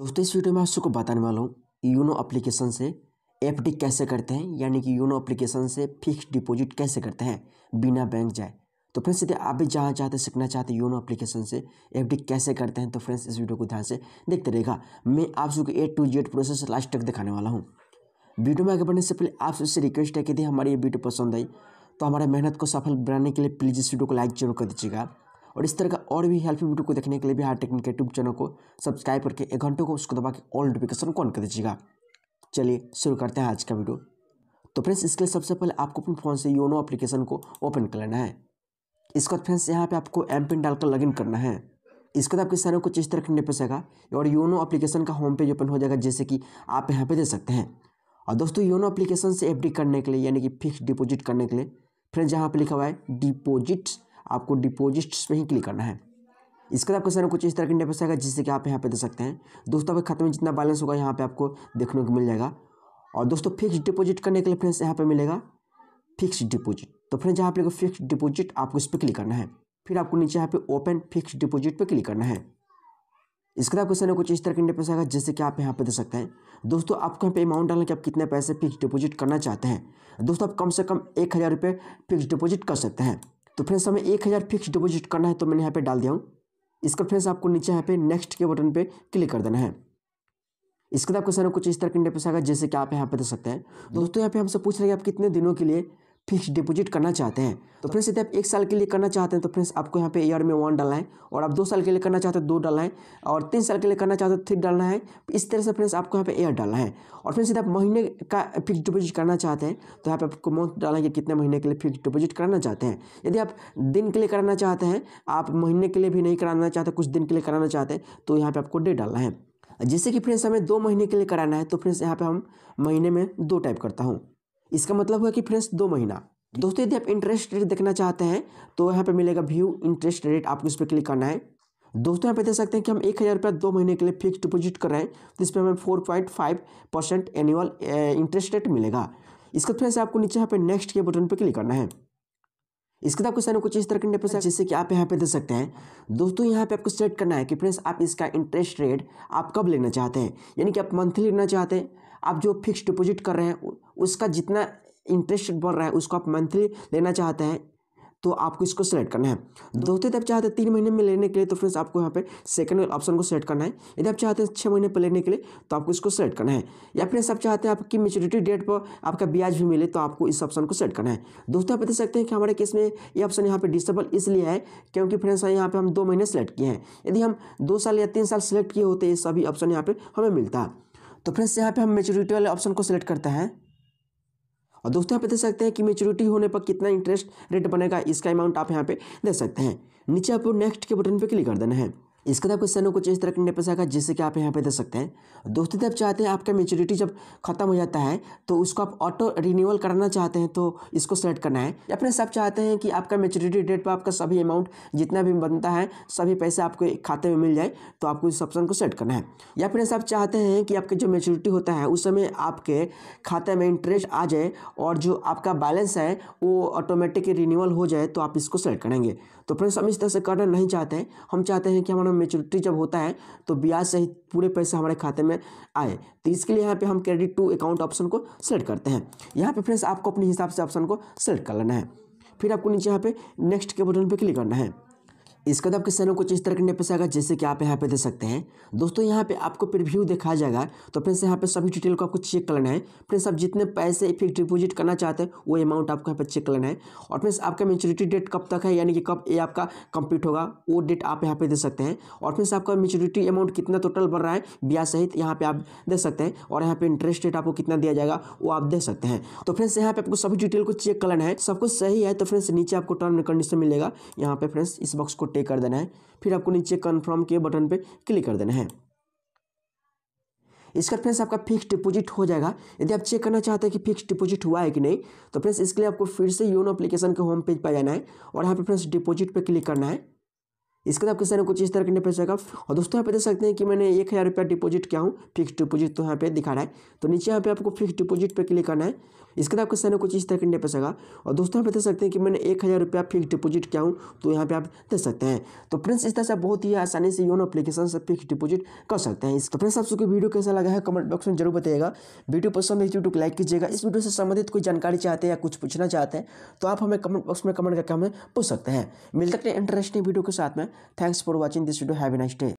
दोस्तों इस वीडियो में आप सबको बताने वाला हूँ यूनो एप्लीकेशन से एफ कैसे करते हैं यानी कि यूनो एप्लीकेशन से फिक्स डिपॉजिट कैसे करते हैं बिना बैंक जाए तो फ्रेंड्स यदि आप भी जहाँ चाहते सीखना चाहते यूनो एप्लीकेशन से एफ कैसे करते हैं तो फ्रेंड्स इस वीडियो को ध्यान से देखते रहेगा मैं आप सबको A to Z process last तक दिखाने वाला हूँ वीडियो में आगे बढ़ने से पहले आप सबसे रिक्वेस्ट है कि यदि हमारी ये वीडियो पसंद आई तो हमारे मेहनत को सफल बनाने के लिए प्लीज़ इस वीडियो को लाइक जरूर कर दीजिएगा और इस तरह का और भी हेल्पफुल वीडियो को देखने के लिए भी बिहार टेक्निक के यूट्यूब चैनल को सब्सक्राइब करके एक घंटे को उसको दबा के ऑल नोटिफिकेशन को ऑन कर दीजिएगा चलिए शुरू करते हैं आज का वीडियो तो फ्रेंड्स इसके लिए सबसे पहले आपको अपने फ़ोन से योनो अप्लीकेशन को ओपन कर लेना है इसके बाद फ्रेंड्स यहाँ पर आपको एम पिन डालकर इन करना है इसके बाद आपके सारे कुछ इस तरह करने पड़ेगा और योनो एप्लीकेशन का होम पेज ओपन हो जाएगा जैसे कि आप यहाँ पर दे सकते हैं और दोस्तों योनो एप्लीकेशन से एफ करने के लिए यानी कि फिक्स डिपॉजिट करने के लिए फ्रेंड्स यहाँ पर लिखा हुआ है डिपॉजिट्स आपको डिपोजिट्स पर ही क्लिक करना है इसके बाद आपके सर कुछ इस तरह की इंटरफेस आएगा जिससे कि आप यहाँ पे दे सकते हैं दोस्तों आपके खाते में जितना बैलेंस होगा यहाँ पे आपको देखने को मिल जाएगा और दोस्तों फिक्स डिपॉजिट करने के लिए फ्रेंड्स यहाँ पर मिलेगा फिक्स डिपोजिट तो फ्रेंड्स यहाँ पे फिक्स तो डिपोजिट आपको इस पर क्लिक करना है फिर आपको नीचे यहाँ पे ओपन फिक्स डिपोजिट पर क्लिक करना है इसके बाद क्वेश्चन है कुछ इस तरह के इंटरफेस आएगा जैसे कि आप यहाँ पे दे सकते हैं दोस्तों आपको यहाँ पे अमाउंट डालना कि आप कितने पैसे फिक्स डिपॉजिट करना चाहते हैं दोस्तों आप कम से कम एक हज़ार रुपये फिक्स डिपॉजिट कर सकते हैं तो फ्रेंड्स हमें एक हज़ार फिक्स डिपोजिट करना है तो मैंने यहाँ पे डाल दिया हूँ इसका फ्रेंड्स आपको नीचे यहाँ पे नेक्स्ट के बटन पे क्लिक कर देना है इसके बाद आपको सर कुछ इस तरह के इंटरफेस आएगा जैसे कि आप यहाँ पे दे सकते हैं दोस्तों यहाँ पे हमसे पूछ रहे हैं आप कितने दिनों के लिए फिक्स डिपॉजिट करना चाहते हैं तो फ्रेंड्स यदि आप एक साल के लिए करना चाहते हैं तो फ्रेंड्स आपको यहाँ पे ईयर में वन डालना है और आप दो साल के लिए करना चाहते हैं तो दो डालना है और तीन साल के लिए करना चाहते हैं थ्री तो डालना है इस तरह से फ्रेंड्स आपको यहाँ पे ईयर डालना है और फ्रेंड्स यदि आप महीने का फिक्स डिपोजिट करना चाहते हैं तो यहाँ पर आपको मंथ डालना है कि कितने महीने के लिए फिक्स डिपोजिट कराना चाहते हैं यदि आप दिन के लिए कराना चाहते हैं आप महीने के लिए भी नहीं कराना चाहते कुछ दिन के लिए कराना चाहते हैं तो यहाँ पर आपको डे डालना है जैसे कि फ्रेंड्स हमें दो महीने के लिए कराना है तो फ्रेंड्स यहाँ पर हम महीने में दो टाइप करता हूँ इसका मतलब हुआ कि फ्रेंड्स दो महीना दोस्तों यदि आप इंटरेस्ट रेट देखना चाहते हैं तो यहाँ पे मिलेगा व्यू इंटरेस्ट रेट आपको इस पर क्लिक करना है दोस्तों यहाँ पे देख सकते हैं कि हम एक हज़ार रुपया दो महीने के लिए फिक्स डिपोजिट कर रहे हैं तो इस पर हमें four point five percent annual interest rate मिलेगा इसका तो फ्रेंड्स आपको नीचे यहाँ पे नेक्स्ट के बटन पर क्लिक करना है इसके बाद क्वेश्चन कुछ इस तरह के पैसा जैसे कि आप यहाँ पे दे सकते हैं दोस्तों यहाँ पे आपको सेट करना है कि फ्रेंड्स आप इसका इंटरेस्ट रेट आप कब लेना चाहते हैं यानी कि आप मंथली लेना चाहते हैं आप जो फिक्स डिपॉजिट कर रहे हैं उसका जितना इंटरेस्ट बढ़ रहा है उसको आप मंथली लेना चाहते हैं तो आपको इसको सेलेक्ट करना है दोस्तों यदि आप चाहते हैं तीन महीने में लेने के लिए तो फ्रेंड्स आपको यहाँ पे सेकंड ऑप्शन को सेलेक्ट करना है यदि आप चाहते हैं छः महीने पर लेने के लिए तो आपको इसको सेलेक्ट करना है या फिर आप चाहते हैं आपकी मेच्योरिटी डेट पर आपका ब्याज भी मिले तो आपको इस ऑप्शन को सेलेक्ट करना है दोस्तों आप देख सकते हैं कि हमारे केस में ये ऑप्शन यहाँ पर डिसेबल इसलिए है क्योंकि फ्रेंड्स यहाँ पर हम दो महीने सेलेक्ट किए हैं यदि हम दो साल या तीन साल सेलेक्ट किए होते ये सभी ऑप्शन यहाँ पर हमें मिलता है तो फ्रेंड्स यहाँ पे हम मेच्योरिटी वाले ऑप्शन को सिलेक्ट करते हैं और दोस्तों यहाँ पे देख सकते हैं कि मेच्योरिटी होने पर कितना इंटरेस्ट रेट बनेगा इसका अमाउंट आप यहाँ पे दे सकते हैं नीचे आपको नेक्स्ट के बटन पे क्लिक कर देना है इसके बाद क्वेश्चन कुछ इस तरह का पैसा आएगा जिससे कि आप यहाँ पे दे सकते हैं दोस्तों जब चाहते हैं आपका मेच्योरिटी जब खत्म हो जाता है तो उसको आप ऑटो रिन्यूअल कराना चाहते हैं तो इसको सेलेक्ट करना है या फिर सब चाहते हैं कि आपका मेच्योरिटी डेट पर आपका सभी अमाउंट जितना भी बनता है सभी पैसे आपको खाते में मिल जाए तो आपको इस ऑप्शन को सेट करना है या फिर सब चाहते हैं कि आपकी जो मेच्योरिटी होता है उस समय आपके खाते में इंटरेस्ट आ जाए और जो आपका बैलेंस है वो ऑटोमेटिक रिन्यूअल हो जाए तो आप इसको सेलेक्ट करेंगे तो फ्रेंड्स हम इस तरह से करना नहीं चाहते हैं हम चाहते हैं कि हमारा मेच्योरिटी जब होता है तो ब्याज सहित पूरे पैसे हमारे खाते में आए तो इसके लिए यहाँ पे हम क्रेडिट टू अकाउंट ऑप्शन को सेलेक्ट करते हैं यहाँ पे फ्रेंड्स आपको अपने हिसाब से ऑप्शन को सेलेक्ट कर लेना है फिर आपको नीचे यहाँ पे नेक्स्ट के बटन पर क्लिक करना है इसके बाद आप कुछ को तरह करने पे आएगा जैसे कि आप यहाँ पे दे सकते हैं दोस्तों यहाँ पे आपको प्रीव्यू देखा जाएगा तो फ्रेंड्स यहाँ पे सभी डिटेल को आपको चेक करना है फ्रेंड्स आप जितने पैसे फिक्स डिपोजिट करना चाहते हैं वो अमाउंट आपको यहाँ पे चेक करना है और फ्रेंड्स आपका मेच्योरिटी डेट कब तक है यानी कि कब ये आपका कंप्लीट होगा वो डेट आप यहाँ पे दे सकते हैं और फ्रेंड्स आपका मेच्योरिटी अमाउंट कितना टोटल बढ़ रहा है ब्याज सहित यहाँ पे आप दे सकते हैं और यहाँ पे इंटरेस्ट रेट आपको कितना दिया जाएगा वो आप दे सकते हैं तो फ्रेंड्स यहाँ पे आपको सभी डिटेल को चेक करना है सब कुछ सही है तो फ्रेंड्स नीचे आपको टर्म एंड कंडीशन मिलेगा यहाँ पे फ्रेंड्स इस बॉक्स को पे कर देना है फिर आपको नीचे कन्फर्म के बटन पर क्लिक कर देना है इसका फ्रेंड्स आपका फिक्स डिपोजिट हो जाएगा यदि आप चेक करना चाहते हैं कि फिक्स डिपोजिट हुआ है कि नहीं तो फ्रेंड्स इसके लिए आपको फिर से योनो एप्लीकेशन के होम पेज पर जाना है और यहाँ पे फ्रेंड्स डिपोजिट पर क्लिक करना है इसके बाद आपके सामने कुछ इस तरह के इंटरफेस आएगा और दोस्तों यहाँ पे देख सकते हैं कि मैंने एक हज़ार रुपया डिपोजिट किया हूँ फिक्स डिपोजिट तो यहाँ पे दिखा रहा है तो नीचे यहाँ पे आपको फिक्स डिपोजिट पे क्लिक करना है इसके बाद आपको साइन कुछ इस तरह करने पैसा और दोस्तों यहाँ बता सकते हैं कि मैंने एक हज़ार रुपया फिक्स डिपोजिट किया हूँ तो यहाँ पे आप दे सकते हैं तो फ्रेंड्स इस तरह से बहुत ही आसानी से योनो अपलीकेशन से फिक्स डिपोजिट कर सकते हैं तो फ्रेंड्स आप सबको वीडियो कैसा लगा है कमेंट बॉक्स में जरूर बताइएगा वीडियो पसंद है यूट्यूब तो लाइक कीजिएगा इस वीडियो से संबंधित कोई जानकारी चाहते हैं या कुछ पूछना चाहते हैं तो आप हमें कमेंट बॉक्स में कमेंट करके हमें पूछ सकते हैं मिल सकते हैं इंटरेस्टिंग वीडियो के साथ में thanks for watching this video have a nice day